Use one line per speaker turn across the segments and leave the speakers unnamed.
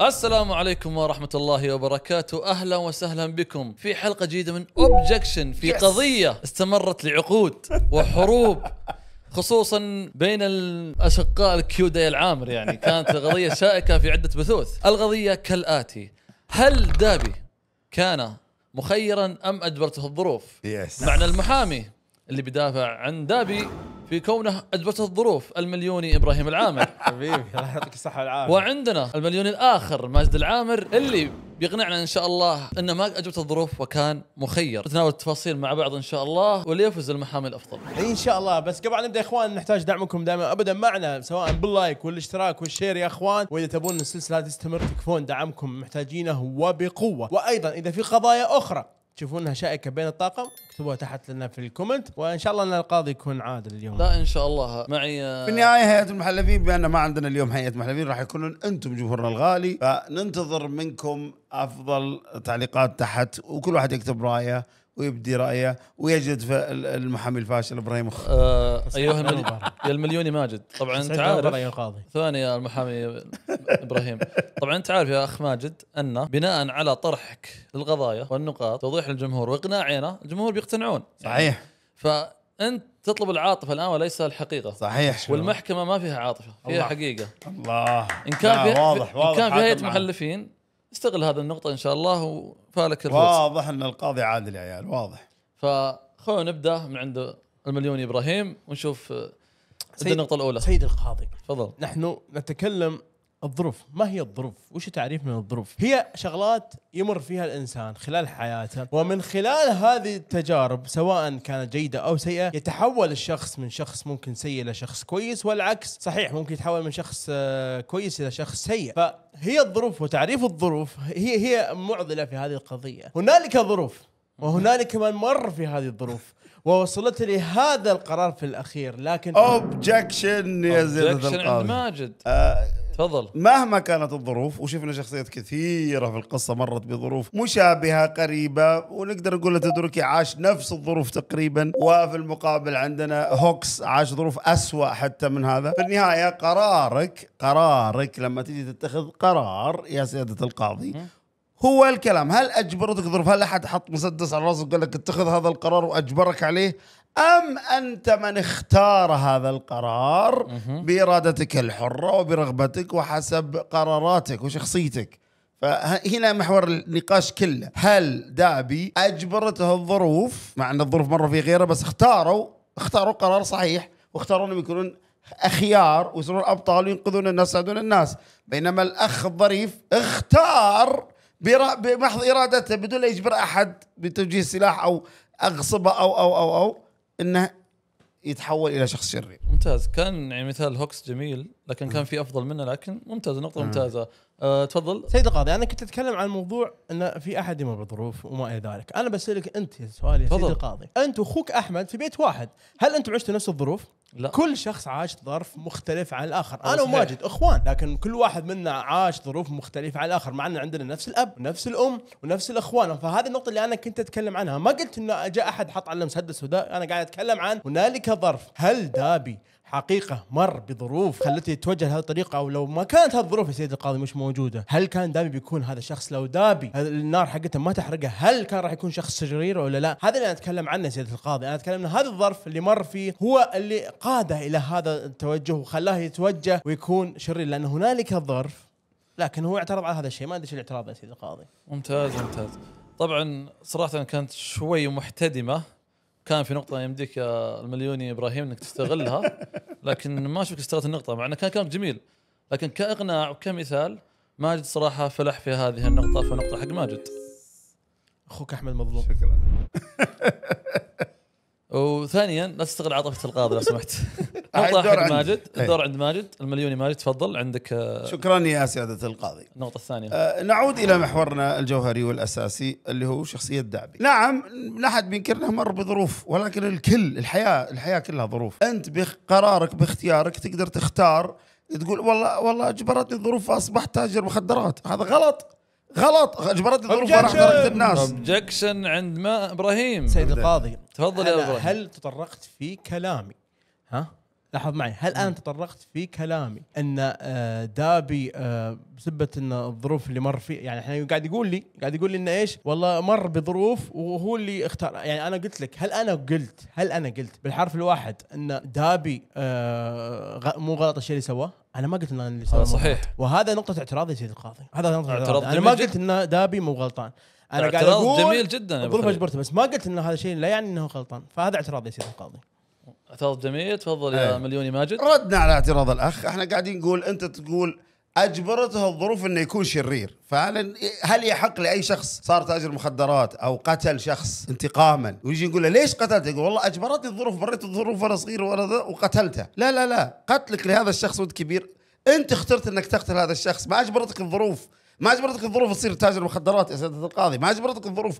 السلام عليكم ورحمة الله وبركاته أهلا وسهلا بكم في حلقة جديدة من أوبجكشن في yes. قضية استمرت لعقود وحروب خصوصا بين الأشقاء الكيودة العامر يعني كانت قضية شائكة في عدة بثوث القضية كالآتي هل دابي كان مخيرا أم أجبرته الظروف yes. معنى المحامي اللي بيدافع عن دابي في كونه اجبرته الظروف المليوني ابراهيم العامر حبيبي الله يعطيك الصحه والعافيه وعندنا المليوني الاخر ماجد العامر اللي بيقنعنا ان شاء الله انه ما اجبته الظروف وكان مخير نتناول التفاصيل مع بعض ان شاء الله وليفز المحامي الافضل ان
شاء الله بس قبل ان نبدا يا اخوان نحتاج دعمكم دائما ابدا معنا سواء باللايك والاشتراك والشير يا اخوان واذا تبون السلسله تستمر تكفون دعمكم محتاجينه وبقوه وايضا اذا في قضايا اخرى تشوفونها شائكه بين الطاقم اكتبوها تحت لنا في الكومنت وان شاء الله ان القاضي يكون عادل اليوم لا ان شاء الله
معي آه، في النهايه
هيئه المحلفين بان ما عندنا اليوم هيئه محلفين راح يكونون انتم جمهورنا الغالي فننتظر منكم افضل تعليقات تحت وكل واحد يكتب رايه ويبدي رايه ويجد المحامي الفاشل ابراهيم اخ آه ايها يا المليوني ماجد طبعا
انت عارف القاضي ثواني يا المحامي ابراهيم طبعا انت عارف يا اخ ماجد ان بناء على طرحك للقضايا والنقاط توضيح للجمهور واقناعنا الجمهور بيقتنعون صحيح فانت تطلب العاطفه الان وليس الحقيقه صحيح والمحكمه ما فيها عاطفه فيها الله.
حقيقه الله ان كان فيها واضح واضح ان كان في هيئه
محلفين استغل هذه النقطه ان شاء الله وفالك الفوز واضح
ان القاضي عادل
يا عيال واضح فخلونا نبدا من عند المليون ابراهيم ونشوف سيد النقطه الاولى سيد القاضي
تفضل نحن نتكلم الظروف ما هي الظروف وش تعريف من الظروف هي شغلات يمر فيها الانسان خلال حياته ومن خلال هذه التجارب سواء كانت جيده او سيئه يتحول الشخص من شخص ممكن سيء الى شخص كويس والعكس صحيح ممكن يتحول من شخص آه، كويس الى شخص سيء فهي الظروف وتعريف الظروف هي هي معضله في هذه القضيه هنالك ظروف وهنالك من مر في هذه الظروف ووصلت لي هذا القرار في الاخير لكن
اوبجكشن يا زلمه ماجد آه تفضل مهما كانت الظروف وشفنا شخصيات كثيره في القصه مرت بظروف مشابهه قريبه ونقدر نقول تدركي عاش نفس الظروف تقريبا وفي المقابل عندنا هوكس عاش ظروف أسوأ حتى من هذا في النهايه قرارك قرارك لما تيجي تتخذ قرار يا سياده القاضي هو الكلام هل اجبرتك ظروف هل احد حط مسدس على راسك وقال لك اتخذ هذا القرار واجبرك عليه أم أنت من اختار هذا القرار بإرادتك الحرة وبرغبتك وحسب قراراتك وشخصيتك فهنا محور النقاش كله هل دابي أجبرته الظروف مع أن الظروف مرة في غيره بس اختاروا اختاروا قرار صحيح واختاروا أنهم يكونون أخيار ويصيرون أبطال وينقذون الناس ويساعدون الناس بينما الأخ الظريف اختار بمحض إرادته بدون لا يجبر أحد بتوجيه سلاح أو أغصبه أو أو أو أو انه يتحول الى شخص شرير ممتاز
كان يعني مثال هوكس جميل لكن كان في افضل منه لكن ممتاز نقطه ممتازه أه، تفضل
سيد القاضي انا كنت اتكلم عن موضوع ان في احد يمر بظروف وما الى ذلك انا بسالك انت سؤال يا سيد تفضل. القاضي انت واخوك احمد في بيت واحد هل انتم عشتوا نفس الظروف لا كل شخص عاش ظرف مختلف عن الاخر انا وماجد اخوان لكن كل واحد منا عاش ظروف مختلفه عن الاخر مع ان عندنا نفس الاب ونفس الام ونفس الاخوان فهذه النقطه اللي انا كنت اتكلم عنها ما قلت انه جاء احد حط على المسدس وده انا قاعد اتكلم عن هنالك ظرف هل دابي حقيقة مر بظروف خلته يتوجه لهذه الطريقة أو لو ما كانت هذه الظروف يا سيد القاضي مش موجودة هل كان دابي بيكون هذا الشخص لو دابي النار حقته ما تحرقه هل كان راح يكون شخص شرير ولا لا هذا اللي أنا أتكلم عنه سيد القاضي أنا أتكلم عن هذا الظرف اللي مر فيه هو اللي قاده إلى هذا التوجه وخلاه يتوجه ويكون شرير لأن هنالك ظرف لكن هو اعترض على هذا الشيء ما ادري ايش الاعتراض يا سيد القاضي
ممتاز ممتاز طبعا صراحه كانت شوي محتدمه كان في نقطه يمديك يا المليوني ابراهيم انك تستغلها لكن ما اشوفك استغلت النقطه مع انه كان كلامك جميل لكن كاقناع وكمثال ماجد صراحه فلح في هذه النقطه فنقطه حق ماجد
اخوك احمد مظلوم شكرا
وثانيا لا تستغل عاطفه القاضي لو سمحت نقطه الدور عند ماجد الدور إيه. عند ماجد المليوني ماجد تفضل عندك آه،
شكرا يا سياده القاضي النقطه الثانيه آه نعود الى محورنا الجوهري والاساسي اللي هو شخصيه دعبي نعم لا احد بينكر انه مر بظروف ولكن الكل الحياه الحياه كلها ظروف انت بقرارك باختيارك تقدر تختار تقول والله والله اجبرتني الظروف فاصبحت تاجر مخدرات هذا
غلط غلط اجبرتني ظروف راح الناس
اوبجكشن عند ما ابراهيم سيد القاضي تفضل يا ابراهيم هل
تطرقت في كلامي ها لاحظ معي هل انا نعم. تطرقت في كلامي ان آه، دابي آه، بسبه ان الظروف اللي مر فيه يعني احنا قاعد يقول لي قاعد يقول لي انه ايش والله مر بظروف وهو اللي اختار يعني انا قلت لك هل انا قلت هل انا قلت بالحرف الواحد ان دابي آه، مو غلط الشيء اللي سواه انا ما قلت ان اللي سواه صحيح وهذا نقطه اعتراض يا سيدي القاضي هذا نقطه اعتراض انا ما قلت ان دابي مو غلطان انا قاعد اقول جميل جدا الظروف اجبرته بس ما قلت ان هذا الشيء لا يعني انه غلطان فهذا اعتراض يا سيدي القاضي
اعتراض جميل تفضل يا مليوني ماجد ردنا على اعتراض الاخ احنا قاعدين نقول انت تقول اجبرته الظروف انه يكون شرير فهل هل يحق لاي شخص صار تاجر مخدرات او قتل شخص انتقاما ويجي يقول له ليش قتلته؟ يقول والله اجبرتني الظروف بريت الظروف وانا صغير وانا وقتلته لا لا لا قتلك لهذا الشخص وانت كبير انت اخترت انك تقتل هذا الشخص ما اجبرتك الظروف ما اجبرتك الظروف تصير تاجر مخدرات يا سياده القاضي ما اجبرتك الظروف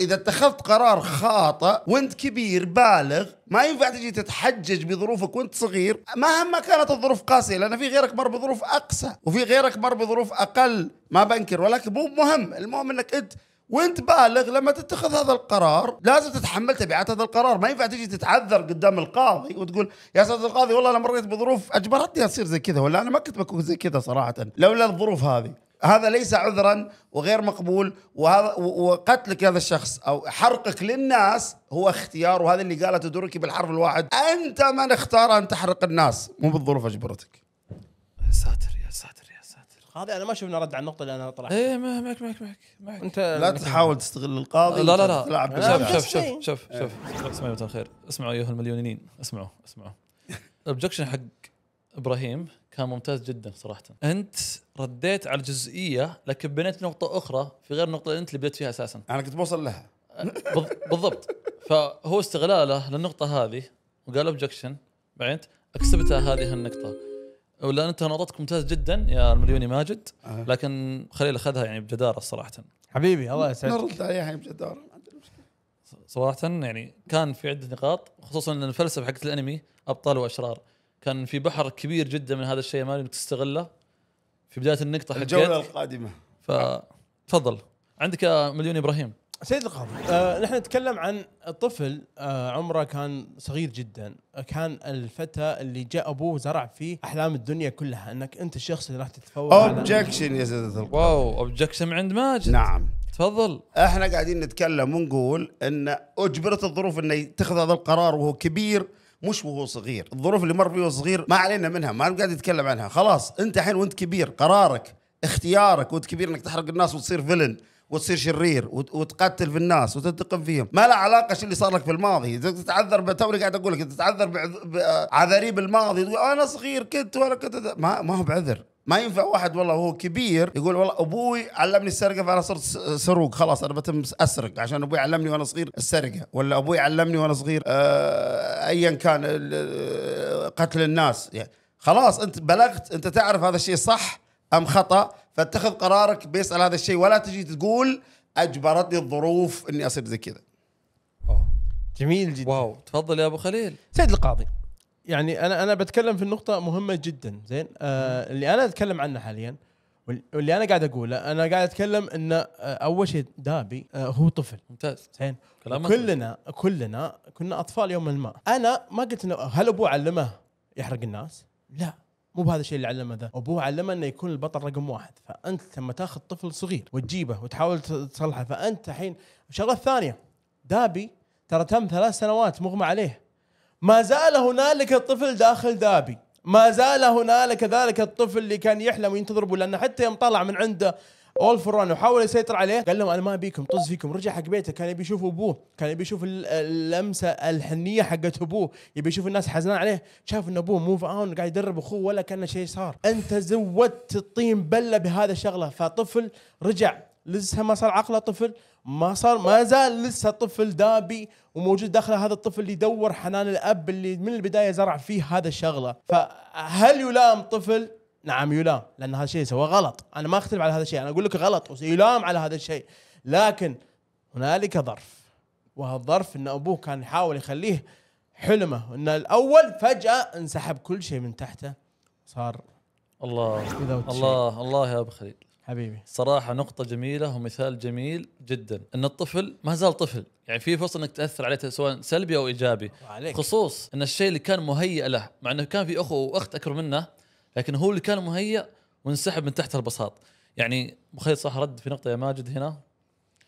اذا اتخذت قرار خاطئ وانت كبير بالغ ما ينفع تجي تتحجج بظروفك وانت صغير مهما كانت الظروف قاسيه لان في غيرك مر بظروف اقسى وفي غيرك مر بظروف اقل ما بنكر ولكن مو مهم المهم انك انت وانت بالغ لما تتخذ هذا القرار لازم تتحمل تبعات هذا القرار ما ينفع تجي تتعذر قدام القاضي وتقول يا سيادة القاضي والله انا مريت بظروف اجبرتني اصير زي كذا ولا انا ما كنت بكون زي كذا صراحه لولا الظروف هذه هذا ليس عذرا وغير مقبول وهذا وقتلك هذا الشخص او حرقك للناس هو اختيار وهذا اللي قالته دركي بالحرف الواحد انت من اختار ان تحرق الناس مو بالظروف اجبرتك
يا ساتر يا ساتر يا ساتر هذه انا ما شفنا رد على النقطه اللي انا طلعت ايه معك معك معك معك انت لا تحاول تستغل
القاضي لا لا لا تلعب شوف
شوف شوف شوف
اسمعوا مساء الخير اسمعوا ايها المليونين اسمعوا اسمعوا الاوبجكشن حق ابراهيم كان ممتاز جدا صراحه انت رديت على جزئيه لكن بنيت نقطه اخرى في غير النقطه اللي انت اللي بديت فيها اساسا انا كنت بوصل لها أه، بالضبط فهو استغلاله للنقطه هذه وقال اوبجكشن بعدين اكسبتها هذه النقطه ولا انت نقطتك ممتاز جدا يا المليوني ماجد أه. لكن خليل اخذها يعني بجداره صراحه حبيبي الله
يسعدك
نرد عليها يعني بجداره
صراحه يعني كان في عده نقاط خصوصا ان الفلسفه حقت الانمي ابطال واشرار كان في بحر كبير جدا من هذا الشيء ما انك تستغله في بدايه النقطه حقت الجوله
القادمه فتفضل عندك مليون ابراهيم سيد القاضي آه، نحن نتكلم عن طفل آه، عمره كان صغير جدا كان الفتى اللي جاء ابوه زرع فيه احلام الدنيا كلها انك انت الشخص اللي راح تتفوق اوبجكشن
يا سيد القاضي واو اوبجكشن عند ماجد نعم تفضل احنا قاعدين نتكلم ونقول ان اجبرت الظروف انه يتخذ هذا القرار وهو كبير مش وهو صغير الظروف اللي مر فيها صغير ما علينا منها ما قاعد يتكلم عنها خلاص انت الحين وانت كبير قرارك اختيارك وانت كبير انك تحرق الناس وتصير فيلن وتصير شرير وتقتل في الناس وتنتقم فيهم ما له علاقه شو اللي صار لك في الماضي تتعذر توني قاعد اقول لك تتعذر بعذاريب الماضي تقول انا صغير كنت وانا كنت ما, ما هو بعذر ما ينفع واحد والله هو كبير يقول والله ابوي علمني السرقه فانا صرت سروق خلاص انا بتم اسرق عشان ابوي علمني وانا صغير السرقه ولا ابوي علمني وانا صغير آه، ايا كان قتل الناس يعني خلاص انت بلغت انت تعرف هذا الشيء صح ام خطا فاتخذ قرارك بيس على هذا الشيء ولا تجي تقول اجبرتني الظروف اني اصير زي كذا
جميل جدا واو تفضل يا ابو خليل سيد القاضي يعني انا انا بتكلم في النقطه مهمه جدا زين آه اللي انا اتكلم عنه حاليا واللي انا قاعد اقوله انا قاعد اتكلم ان آه، اول شيء دابي آه، هو طفل ممتاز زين كلنا كلنا كنا اطفال يوما ما انا ما قلت انه هل ابوه علمه يحرق الناس؟ لا مو بهذا الشيء اللي علمه ذا ابوه علمه انه يكون البطل رقم واحد فانت لما تاخذ طفل صغير وتجيبه وتحاول تصلحه فانت الحين الشغله الثانيه دابي ترى تم ثلاث سنوات مغمى عليه ما زال هنالك الطفل داخل دابي ما زال هنالك ذلك الطفل اللي كان يحلم وينتظر لانه حتى يوم طلع من عنده اول فور وحاول يسيطر عليه قال لهم انا ما ابيكم طز فيكم رجع حق بيته كان يبي يشوف ابوه كان يبي يشوف اللمسه الحنيه حقت ابوه يبي يشوف الناس حزنان عليه شاف ان ابوه موف اون قاعد يدرب اخوه ولا كان شيء صار انت زودت الطين بله بهذا الشغله فطفل رجع لسه ما صار عقله طفل ما صار ما زال لسه طفل دابي وموجود داخله هذا الطفل اللي يدور حنان الاب اللي من البدايه زرع فيه هذا الشغله فهل يلام طفل نعم يلام لان هذا الشيء سوى غلط انا ما اختلف على هذا الشيء انا اقول لك غلط ويلام على هذا الشيء لكن هنالك ظرف وهالظرف ان ابوه كان يحاول يخليه حلمه ان الاول فجاه انسحب كل شيء من تحته صار
الله الله الله, الله يا ابو خليل حبيبي صراحه نقطه جميله ومثال جميل جدا ان الطفل ما زال طفل يعني في فرصه انك تاثر عليه سواء سلبي او ايجابي عليك. خصوص ان الشيء اللي كان مهيئ له مع انه كان في اخو واخت اكبر منه لكن هو اللي كان مهيئ وانسحب من تحت البساط يعني مخيط صح رد في نقطه يا ماجد هنا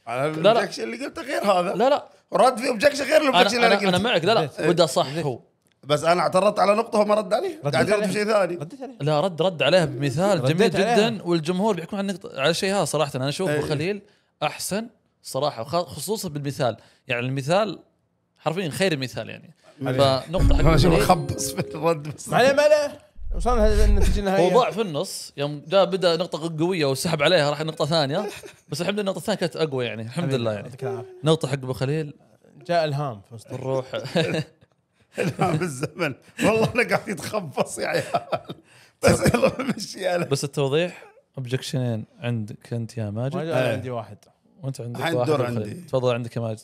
على لا لا اللي
قلته غير هذا لا لا رد في اوبجكشن غير اللي انا أنا, انا معك لا لا ودي صح هو بس انا اعترضت على نقطه وما رد عليه قاعد يرد في شيء ثاني رد عليها.
لا رد رد عليها
بمثال جميل جدا
والجمهور بيحكم على النقطه على شيء هذا صراحه انا اشوف ابو إيه. خليل احسن صراحه خصوصا بالمثال يعني المثال حرفيا خير مثال يعني فنقطه حق انا اشوف خبص في الرد بس ما عليه وصلنا النتيجه النهائيه هو ضاع في النص يوم جاء بدا نقطه قويه وسحب عليها راح نقطه ثانيه بس الحمد لله النقطه الثانيه كانت اقوى يعني الحمد لله يعني نقطه حق ابو خليل
جاء الهام في وسط الروح نعم، الزمن والله انا قاعد يتخبص يا عيال بس يلا مشي بس
التوضيح اوبجكشنين عندك
انت يا ماجد انا آه. عندي واحد وانت عندك الحين الدور عندي تفضل عندك يا ماجد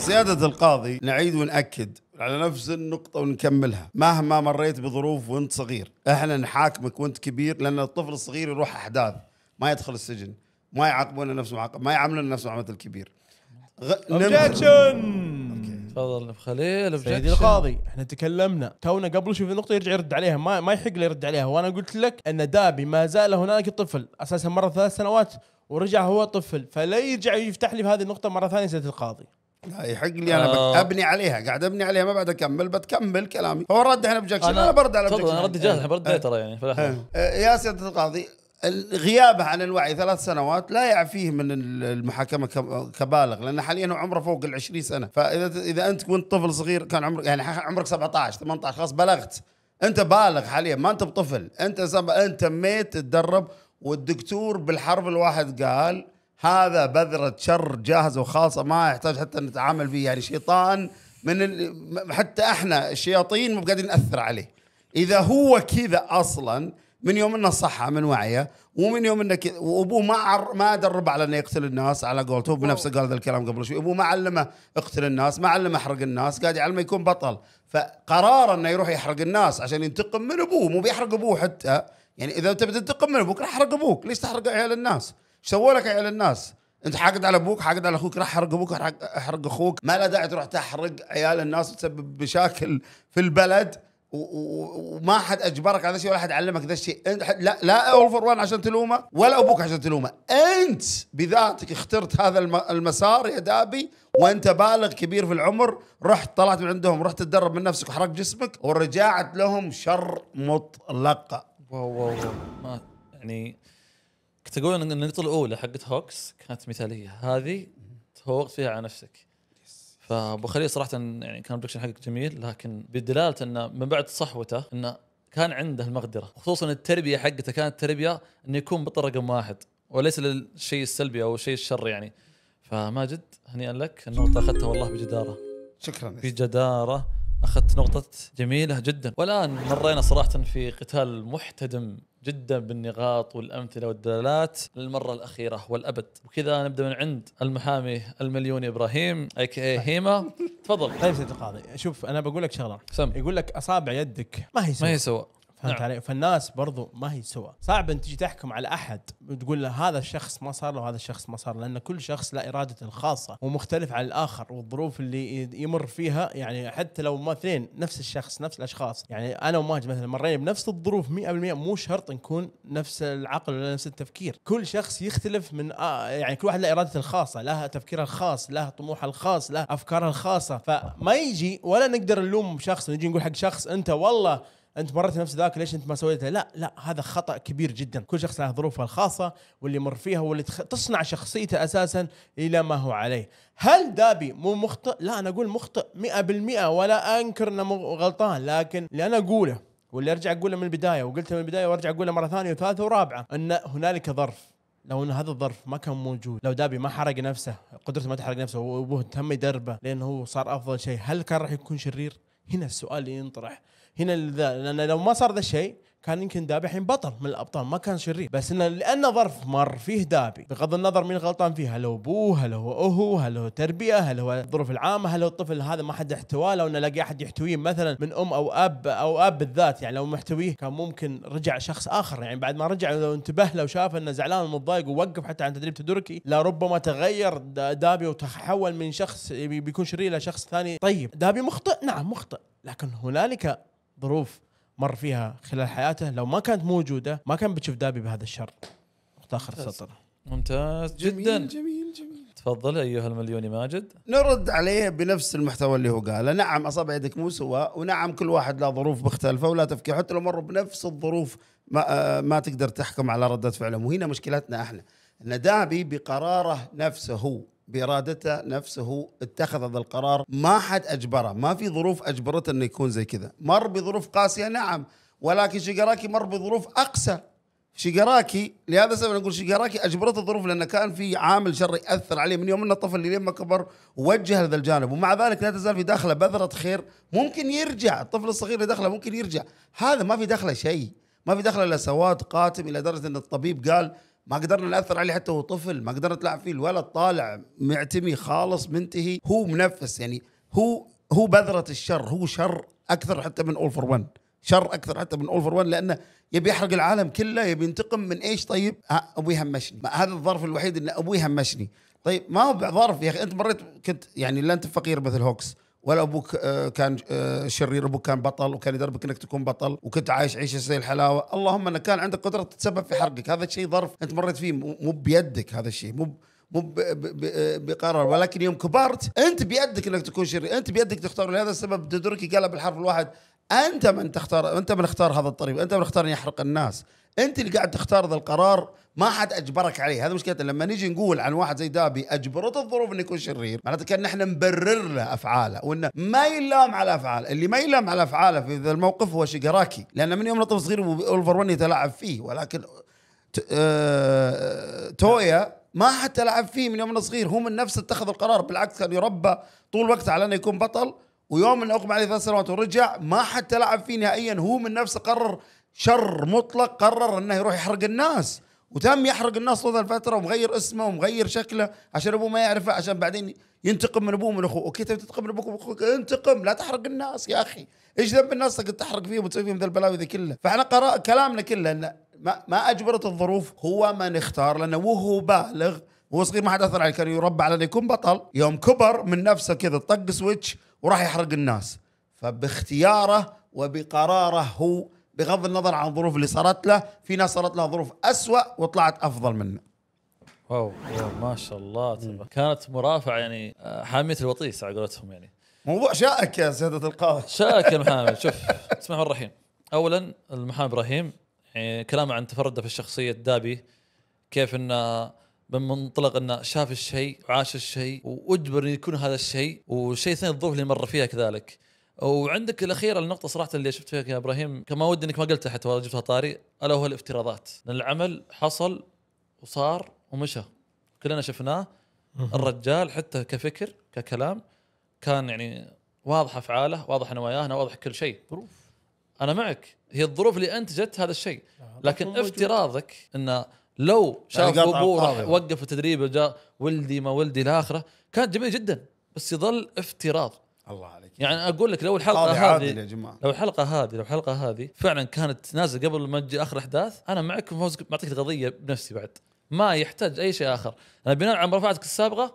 سيادة آه، القاضي نعيد ونأكد على نفس النقطة ونكملها مهما مريت بظروف وانت صغير احنا نحاكمك وانت كبير لان الطفل الصغير يروح احداث ما يدخل السجن ما يعاقبون نفس ما يعاملون نفس معاملة الكبير غ... اوبجكشن
تفضل بخليل سيدي القاضي احنا تكلمنا تونا قبل شوف النقطه يرجع يرد عليها ما ما يحق له يرد عليها وانا قلت لك ان دابي ما زال هنالك طفل اساسا مره ثلاث سنوات ورجع هو طفل فلا يرجع يفتح لي في هذه النقطه مره ثانيه سيدي القاضي لا يحق لي انا
آه. ابني عليها قاعد ابني عليها ما بعد اكمل بتكمل كلامي هو رد على ابجكشن انا, برد على ابجكشن انا ردي جاهز آه. برد
ترى يعني في الاخير آه.
آه، يا سياده القاضي غيابه عن الوعي ثلاث سنوات لا يعفيه من المحاكمه كبالغ لان حاليا عمره فوق ال 20 سنه فاذا اذا انت كنت طفل صغير كان يعني عمرك يعني عمرك 17 18 خلاص بلغت انت بالغ حاليا ما انت بطفل انت سب... انت ميت تدرب والدكتور بالحرف الواحد قال هذا بذره شر جاهزه وخالصه ما يحتاج حتى نتعامل فيه يعني شيطان من ال... حتى احنا الشياطين مو قاعدين ناثر عليه اذا هو كذا اصلا من يوم انه صحى من وعيه ومن يوم انه كذا وابوه ما عر ما درب على انه يقتل الناس على قولته بنفسه قال ذا الكلام قبل شوي ابوه ما علمه اقتل الناس ما علمه احرق الناس قاعد يعلمه يكون بطل فقرار انه يروح يحرق الناس عشان ينتقم من ابوه مو بيحرق ابوه حتى يعني اذا تبي تنتقم من ابوك راح احرق ابوك ليش تحرق عيال الناس؟ ايش سووا لك عيال الناس؟ انت حاقد على ابوك حاقد على اخوك راح احرق ابوك راح احرق اخوك ما له داعي تروح تحرق عيال الناس وتسبب مشاكل في البلد وما حد اجبرك على شيء ولا حد علمك ذا الشيء انت لا لا اولفر وان عشان تلومه ولا ابوك عشان تلومه انت بذاتك اخترت هذا المسار يا دابي وانت بالغ كبير في العمر رحت طلعت من عندهم رحت تدرب من نفسك وحرق جسمك ورجعت لهم شر مطلقه واو واو ما يعني كنت اقول ان النقطه الاولى
حقت هوكس كانت مثاليه هذه تفوقت فيها على نفسك فابو خليل صراحه يعني كان برودكشن حقك جميل لكن بدلالته انه من بعد صحوته انه كان عنده المقدره خصوصا التربيه حقته كانت تربيه انه يكون بطل رقم واحد وليس للشيء السلبي او الشيء الشر يعني فماجد هنيئا لك النقطه اخذتها والله بجداره شكرا بجداره اخذت نقطة جميلة جدا والان مرينا صراحة في قتال محتدم جدا بالنقاط والامثلة والدلالات للمرة الأخيرة والأبد وكذا نبدأ من عند المحامي المليوني إبراهيم اي طيب. كي هيما
تفضل طيب سيد القاضي شوف أنا بقول لك شغلة سم يقول لك أصابع يدك ما هي سوى ما هي سوى فهمت نعم. علي؟ فالناس برضو ما هي سوا، صعب ان تجي تحكم على احد وتقول له هذا الشخص ما صار له وهذا الشخص ما صار لان كل شخص له ارادته الخاصه ومختلف عن الاخر والظروف اللي يمر فيها يعني حتى لو ما اثنين نفس الشخص نفس الاشخاص يعني انا وماجد مثلا مرينا بنفس الظروف 100% مو شرط نكون نفس العقل ولا نفس التفكير، كل شخص يختلف من آه يعني كل واحد له ارادته الخاصه، لها تفكيره الخاص، لها طموحه الخاص، لها افكاره الخاصه، فما يجي ولا نقدر نلوم شخص نجي نقول حق شخص انت والله انت مريت نفس ذاك ليش انت ما سويتها لا لا هذا خطا كبير جدا كل شخص له ظروفه الخاصه واللي يمر فيها واللي تصنع شخصيته اساسا الى ما هو عليه هل دابي مو مخطئ لا انا اقول مخطئ 100% ولا انكر انه غلطان لكن اللي انا اقوله واللي ارجع اقوله من البدايه وقلته من البدايه وارجع اقوله مره ثانيه وثالثه ورابعه ان هنالك ظرف لو ان هذا الظرف ما كان موجود لو دابي ما حرق نفسه قدرته ما تحرق نفسه وابوه تم يدربه لانه هو صار افضل شيء هل كان راح يكون شرير هنا السؤال اللي ينطرح هنا لان لو ما صار ذا الشيء كان يمكن دابي الحين بطل من الابطال ما كان شرير بس انه لانه ظرف مر فيه دابي بغض النظر مين غلطان فيه هل هو ابوه هل هو اهو هل هو تربيه هل هو الظروف العامه هل هو الطفل هذا ما حد احتواه لو انه لقى احد يحتويه مثلا من ام او اب او اب بالذات يعني لو محتويه كان ممكن رجع شخص اخر يعني بعد ما رجع لو انتبه لو شاف انه زعلان ومتضايق ووقف حتى عن تدريب تدركي لربما تغير دابي وتحول من شخص بيكون شرير لشخص ثاني طيب دابي مخطئ نعم مخطئ لكن هنالك ظروف مر فيها خلال حياته لو ما كانت موجوده ما كان بتشوف دابي بهذا الشر اخر سطر
ممتاز جدا جميل جميل جميل. تفضل ايها المليوني ماجد
نرد عليه بنفس
المحتوى اللي هو قاله نعم اصابع يدك مو سواء ونعم كل واحد له ظروف مختلفه ولا تفكير حتى لو مروا بنفس الظروف ما, آه، ما تقدر تحكم على ردة فعلهم وهنا مشكلتنا احنا ان دابي بقراره نفسه هو بارادته نفسه اتخذ هذا القرار ما حد اجبره ما في ظروف اجبرته انه يكون زي كذا مر بظروف قاسيه نعم ولكن شيجاراكي مر بظروف اقسى شيجاراكي لهذا السبب نقول شيجاراكي اجبرته الظروف لانه كان في عامل شر ياثر عليه من يوم انه طفل لين ما كبر ووجه هذا الجانب ومع ذلك لا تزال في داخله بذره خير ممكن يرجع الطفل الصغير اللي داخله ممكن يرجع هذا ما في داخله شيء ما في دخله الا سواد قاتم الى درجه ان الطبيب قال ما قدرنا ناثر عليه حتى هو طفل ما قدرنا تلعب فيه الولد طالع معتمي خالص منتهي هو منفس يعني هو هو بذره الشر هو شر اكثر حتى من اول فور 1 شر اكثر حتى من اول فور 1 لانه يبي يحرق العالم كله يبي ينتقم من ايش طيب؟ ابوي همشني هذا الظرف الوحيد ان ابوي همشني طيب ما هو ظرف يا اخي انت مريت كنت يعني لا انت فقير مثل هوكس ولا ابوك آه، كان آه، شرير ابوك كان بطل وكان يدربك انك تكون بطل وكنت عايش عيشه زي الحلاوه اللهم انك كان عندك قدره تتسبب في حرقك هذا الشيء ظرف انت مريت فيه مو بيدك هذا الشيء مو مو بقرار ولكن يوم كبرت انت بيدك انك تكون شرير انت بيدك تختار لهذا السبب تدركي قلب الحرف الواحد انت من تختار انت من اختار هذا الطريق انت من اختار ان يحرق الناس انت اللي قاعد تختار ذا القرار ما حد اجبرك عليه هذا مشكله لما نيجي نقول عن واحد زي دابي اجبرته الظروف انه يكون شرير معناته كان احنا نبرر له افعاله وانه ما يلام على افعاله اللي ما يلام على افعاله في ذا الموقف هو شيجاراكي لان من يوم نطف صغير اولفر ون يتلاعب فيه ولكن آه... تويا ما حتى لعب فيه من يوم صغير هو من نفسه اتخذ القرار بالعكس كان يربى طول وقته على انه يكون بطل ويوم من عقب عليه ثلاث سنوات ورجع ما حتى لعب فيه نهائيا هو من نفسه قرر شر مطلق قرر انه يروح يحرق الناس وتم يحرق الناس طول الفتره ومغير اسمه ومغير شكله عشان ابوه ما يعرفه عشان بعدين ينتقم من ابوه من اخوه اوكي تبي تنتقم من ابوك واخوك انتقم لا تحرق الناس يا اخي ايش ذنب الناس اللي تحرق فيهم وتسوي فيهم ذا البلاوي ذي كلها فاحنا قرأ كلامنا كله انه ما, ما اجبرت الظروف هو من اختار لانه وهو بالغ وهو صغير ما حد اثر عليه كان يربى على انه يكون بطل يوم كبر من نفسه كذا طق سويتش وراح يحرق الناس فباختياره وبقراره هو بغض النظر عن الظروف اللي صارت له في ناس صارت لها ظروف أسوأ وطلعت أفضل منه واو, ما شاء الله تبارك
كانت مرافعة يعني آه، حامية الوطيس على قولتهم يعني
موضوع شائك يا سيادة القاضي شائك
يا محامي شوف بسم الله الرحيم أولا المحامي إبراهيم يعني كلامه عن تفرده في الشخصية الدابي كيف أنه من منطلق انه شاف الشيء وعاش الشيء واجبر انه يكون هذا الشيء وشيء ثاني الظروف اللي مر فيها كذلك وعندك الاخيره النقطه صراحه اللي شفت فيها يا ابراهيم كما ودي انك ما قلتها حتى جبتها طاري الا وهو الافتراضات لان العمل حصل وصار ومشى كلنا شفناه الرجال حتى كفكر ككلام كان يعني واضح افعاله واضح نواياهنا واضح كل شيء ظروف انا معك هي الظروف اللي انتجت هذا الشيء نعم. لكن افتراضك انه لو شاف ابوه وقف التدريب وجاء ولدي ما ولدي الى اخره كانت جميله جدا بس يظل افتراض الله عليك يعني اقول لك لو الحلقه هذه يا جماعه لو الحلقه هذه لو الحلقه هذه فعلا كانت نازله قبل ما تجي اخر احداث انا معك فوز بعطيك القضيه بنفسي بعد ما يحتاج اي شيء اخر انا بناء على مرافعتك السابقه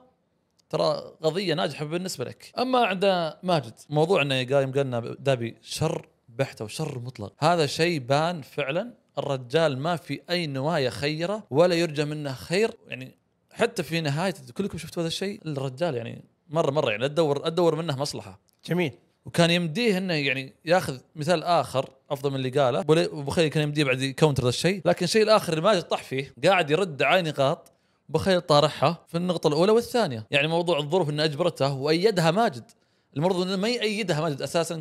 ترى قضيه ناجحه بالنسبه لك اما عند ماجد موضوع انه قايم قالنا دابي شر بحته وشر مطلق هذا شيء بان فعلا الرجال ما في اي نوايا خيره ولا يرجى منه خير يعني حتى في نهايه كلكم شفتوا هذا الشيء الرجال يعني مره مره يعني ادور ادور منه مصلحه جميل وكان يمديه انه يعني ياخذ مثال اخر افضل من اللي قاله بخيل كان يمديه بعد يكونتر ذا الشيء لكن الشيء الاخر اللي ماجد طاح فيه قاعد يرد على نقاط بخيل طارحها في النقطه الاولى والثانيه يعني موضوع الظروف انه اجبرته وايدها ماجد المفروض انه ما يأيدها ماجد اساسا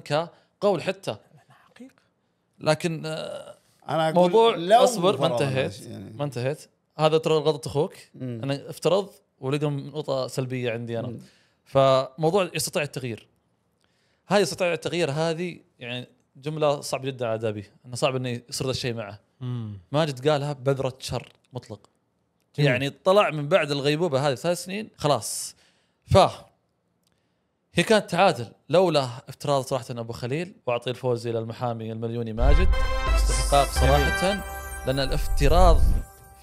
كقول حتى حقيقه لكن آه انا أقول موضوع لو اصبر ما انتهيت يعني. ما انتهيت هذا ترى غلط اخوك انا افترض ولقم نقطه سلبيه عندي انا مم. فموضوع يستطيع التغيير هاي يستطيع التغيير هذه يعني جمله صعب جدا على دابي انه صعب انه يصير ذا الشيء معه مم. ماجد قالها بذره شر مطلق جميل. يعني طلع من بعد الغيبوبه هذه ثلاث سنين خلاص ف هي كانت تعادل لولا افتراض صراحه ابو خليل واعطي الفوز الى المحامي المليوني ماجد استحقاق إيه. صراحه لان الافتراض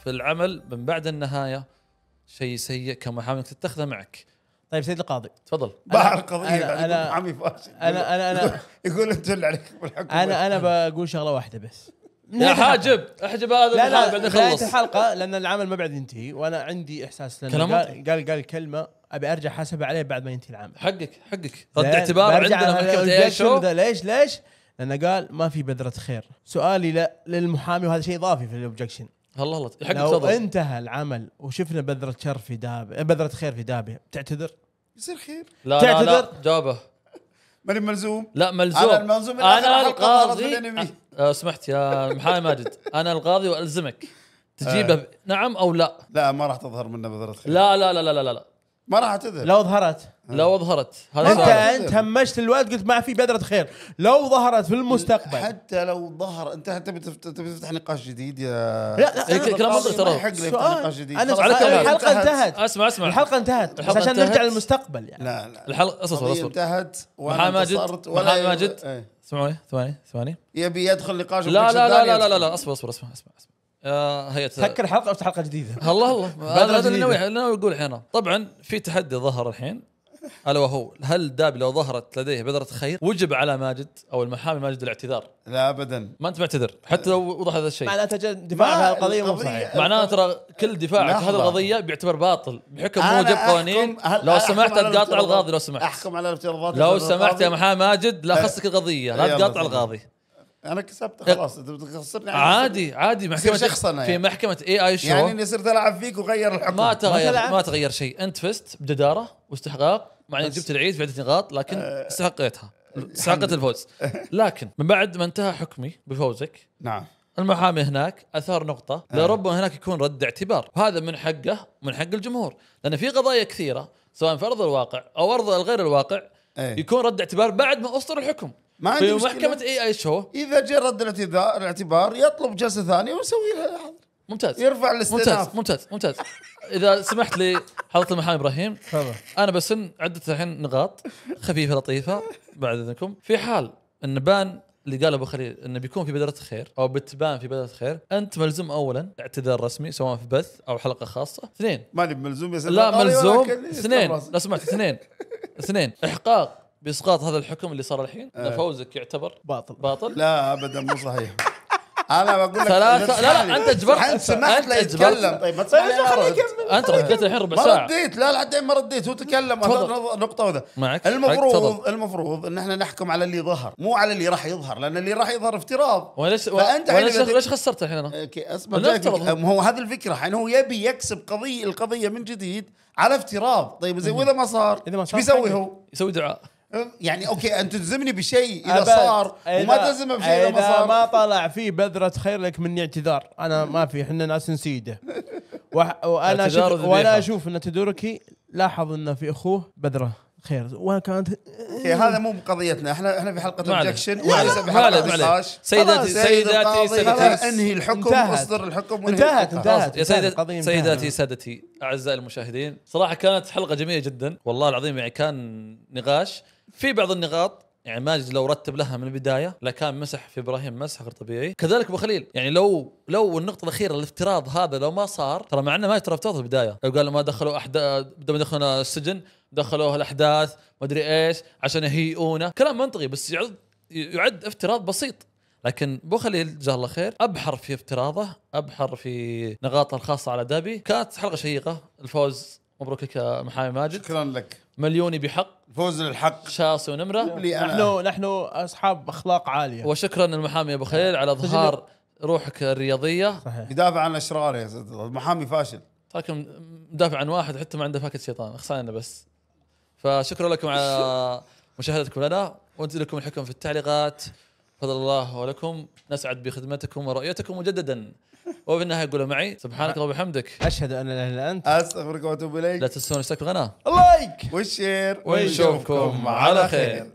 في العمل من بعد النهايه شيء سيء كمحامي تتخذه معك طيب سيد القاضي تفضل بحر قضيه أنا أنا عمي فاشل انا انا انا يقول انت اللي عليك بالحكم انا انا
بقول شغله واحده بس
يا حاجب احجب هذا لا لا بعد نخلص الحلقه
لان العمل ما بعد ينتهي وانا عندي احساس لانه قال, قال قال قال كلمه ابي ارجع حاسب عليه بعد ما ينتهي العمل حقك حقك رد اعتبار عندنا ليش ليش لانه قال ما في بذره خير سؤالي لا للمحامي وهذا شيء اضافي في الاوبجكشن الله الله حق لو صدر. انتهى العمل وشفنا بذره شر في دابه آه، بذره خير في دابه تعتذر يصير خير لا تعتذر لا, لا جابه ماني ملزوم لا ملزوم
انا الملزوم انا القاضي أه،,
أه سمحت
يا محامي ماجد انا القاضي والزمك آه. تجيبه
نعم او لا لا ما راح تظهر منه بذره خير لا لا لا لا لا, لا. ما راح اعتذر لو
ظهرت لو ظهرت هذا انت انت همشت الوقت قلت ما في بذره خير لو ظهرت في المستقبل حتى
لو ظهر انت تبي تفتح نقاش جديد يا لا لا إيه، كلام منطقي ترى حق لي نقاش جديد أنا الحلقه انتهت اسمع اسمع الحلقه انتهت عشان نرجع للمستقبل يعني لا لا الحلقه اصبر اصبر انتهت محامي ماجد محامي ماجد إيه.
اسمعوني ثواني ثواني
يبي يدخل نقاش لا لا
لا لا لا لا اصبر اصبر اسمع اسمع اسمع
آه، هي
تسكر حلقه
افتح حلقه جديده الله الله هذا هذا اللي ناوي ناوي
اقول الحين طبعا في تحدي ظهر الحين الا وهو هل داب لو ظهرت لديه بذره خير وجب على ماجد او المحامي ماجد الاعتذار لا ابدا ما انت معتذر حتى لو وضح هذا الشيء
معناته دفاع هذه القضيه مو صحيح
معناته ترى كل دفاع عن هذه القضيه بيعتبر باطل بحكم موجب قوانين لو سمحت تقاطع القاضي لو سمحت احكم
على الافتراضات لو سمحت يا محامي ماجد
لا خصك القضيه لا تقاطع القاضي
انا كسبت أه، خلاص انت بتخسرني عادي عادي محكمه إيه؟ يعني. في محكمه اي اي شو يعني اني صرت العب فيك وغير الحكم ما تغير ما, ما
تغير شيء انت فزت بجداره واستحقاق مع اني جبت العيد في عده نقاط لكن أه استحقيتها استحقت الفوز لكن من بعد ما انتهى حكمي بفوزك نعم المحامي هناك اثار نقطه أه. لربما هناك يكون رد اعتبار وهذا من حقه ومن حق الجمهور لان في قضايا كثيره سواء في ارض الواقع او ارض غير الواقع أي. يكون رد اعتبار بعد ما اصدر الحكم
ما عندي في محكمه اي اي شو اذا جاء رد الاعتذار الاعتبار يطلب جلسه ثانيه ونسوي لها ممتاز يرفع الاستئناف ممتاز ممتاز ممتاز
اذا سمحت لي حضرة المحامي ابراهيم انا بسن عده الحين نقاط خفيفه لطيفه بعد اذنكم في حال ان بان اللي قال ابو خليل انه بيكون في بدره خير او بتبان في بدره خير انت ملزوم اولا اعتذار رسمي سواء في بث او حلقه خاصه
اثنين ماني بملزوم يا لا ملزوم اثنين لو
سمحت اثنين اثنين احقاق باسقاط هذا الحكم اللي صار الحين ان آه. فوزك يعتبر باطل باطل لا ابدا مو صحيح
انا بقول لك ثلاثة لا لا انت اجبرت انت سمحت له يتكلم طيب ما تسمعني انت رديت الحين ربع ساعة ما رديت لا لحد ما رديت هو تكلم نقطة وذا معك المفروض المفروض ان احنا نحكم على اللي ظهر مو على اللي راح يظهر لان اللي راح يظهر افتراض وليش فانت الحين ليش
خسرت الحين انا؟ اسمع هو هذه
الفكرة الحين يعني هو يبي يكسب قضية القضية من جديد على افتراض طيب زي واذا ما صار ايش بيسوي هو؟ يسوي دعاء يعني اوكي انت تلزمني بشيء اذا صار وما تلزمه بشيء اذا ما صار ما
طلع فيه بذره خير لك مني اعتذار انا ما في احنا ناس نسيده وانا اشوف وانا اشوف ان تدوركي لاحظ انه في اخوه بذره خير وكانت إيه، هذا مو
بقضيتنا احنا احنا في حلقه اوبجكشن وليس بحلقه نقاش سيداتي سيداتي سيداتي انهي الحكم اصدر الحكم انتهت انتهت يا سيداتي سيداتي
سادتي اعزائي المشاهدين صراحه كانت حلقه جميله جدا والله العظيم يعني كان نقاش في بعض النقاط يعني ماجد لو رتب لها من البدايه لكان مسح في ابراهيم مسح غير طبيعي كذلك ابو خليل يعني لو لو النقطه الاخيره الافتراض هذا لو ما صار ترى مع انه ما يترى افتراض في البدايه لو قالوا ما دخلوا احداث ما دخلنا السجن دخلوه الاحداث ما ادري ايش عشان يهيئونه كلام منطقي بس يعد يعد افتراض بسيط لكن ابو خليل جزاه الله خير ابحر في افتراضه ابحر في نقاطه الخاصه على دابي كانت حلقه شيقه الفوز مبروك لك محامي ماجد شكرا لك مليوني بحق فوز للحق شاصي ونمره نحن نحن اصحاب اخلاق عاليه وشكرا للمحامي ابو خليل على اظهار روحك الرياضيه صحيح يدافع عن اشراره المحامي فاشل تراكم مدافع عن واحد حتى ما عنده فاكهه شيطان اخسانا بس فشكرا لكم على مشاهدتكم لنا وانزل لكم الحكم في التعليقات فضل الله ولكم نسعد بخدمتكم ورؤيتكم مجددا وفي النهايه يقولوا معي سبحانك اللهم وبحمدك اشهد ان لا اله الا انت
استغفرك واتوب اليك لا تنسون اشتركوا في القناه لايك والشير ونشوفكم على خير